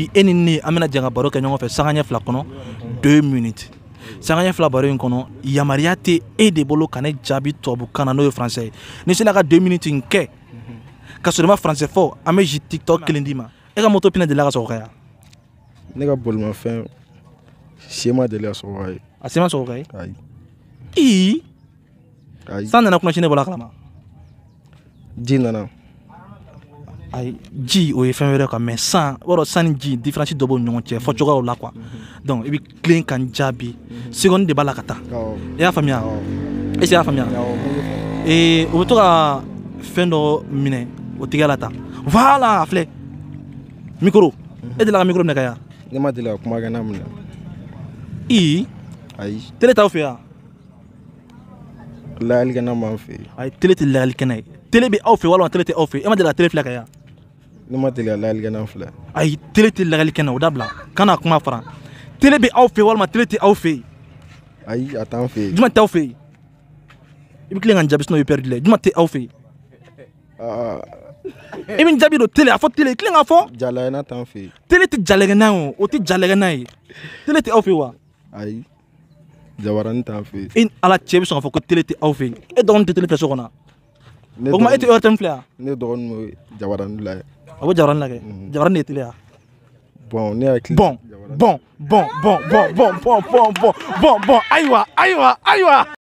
bi e ni ne an bena jan ka baro kɛ ɲɔgɔn fɛ sangaɲɛ fila kɔnɔ deux minutes sangaɲɛ fila baro yi kɔnɔ yamariya tɛ e de bolo ka ne jaabi tubabu kan na n'o ye français ye ni sela ka deux minutes n kɛ ka sɔrɔ i ma français fɔ an be ji tiktɔ kelen di ma e ka moto pina delila ka sɔgɔ kaya ne ka bolimafɛn sema deli ka sɔgɔ ka ye a sema sɔgɔ ka ye i san nana kunasini bɔla kalama ji nana ayi ji o ye fɛn wɛrɛ kan mɛ san i b'a dɔn san ni ji diferansi dɔ b'o ni ɲɔgɔn cɛ fɔcogoyaw la kuwa mhm. donc i bɛ tilen ka n jaabi mhm. sekɔni de b'a la ka taa i y'a faamuya est-ce que i y'a faamuya ee o bɛ to ka fɛn dɔ minɛ o tigiya la tan voilà a filɛ micro mhm. e delila ka micro minɛ ka yan. ne ma deli ka kuma kɛ n'a minɛ. i. ayi. tele t'aw fɛ yan. layalikɛnɛ b'an fɛ yen. ayi tele tɛ layalikɛnɛ ye tele bɛ aw fɛ walima tele tɛ aw fɛ e ma deli ka tele filɛ ka yan. ma teliya layalikɛlan filɛ ayi tele tɛ lagali kɛnɛ o dabila kana kuma fara tele bɛ aw fɛ walima tele tɛ aw fɛ yen ayi a t'an fɛ yen juma t'aw fɛ yen i bɛ tilen ka jaabi sinɔ i pɛridi la juma tɛ aw fɛ yen i bɛ jaabi don tele a fɔ tele i tilen ka fɔ jalagɛna t'an fɛ yen tele tɛ jalagɛna ye o o tɛ jalagɛna ye tele tɛ aw fɛ yen wa ayi jabarani t'an fɛ yen i ni ala cɛ i bɛ sɔn k'a fɔ ko tele tɛ aw fɛ yen e dɔgɔnin tɛ tele fɛ so kɔnɔ o tuma e tɛ heure tɛ n filɛ yan ne dɔgɔnin ye jabarani la ye abo bɛ jaranin lajɛ jaranin de bon ne hakili bon bon bon bon bon bon bon bon bon bon ayiwa ayiwa ayiwa